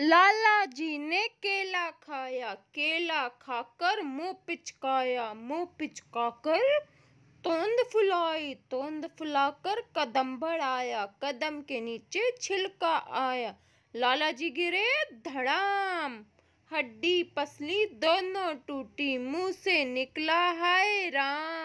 लाला जी ने केला खाया केला खाकर मुंह पिचकाया मुंह पिचकाकर तोंद फुलाई तोंद फुलाकर कदम बढ़ाया कदम के नीचे छिलका आया लाला जी गिरे धड़ाम हड्डी पसली दोनों टूटी मुंह से निकला हाय राम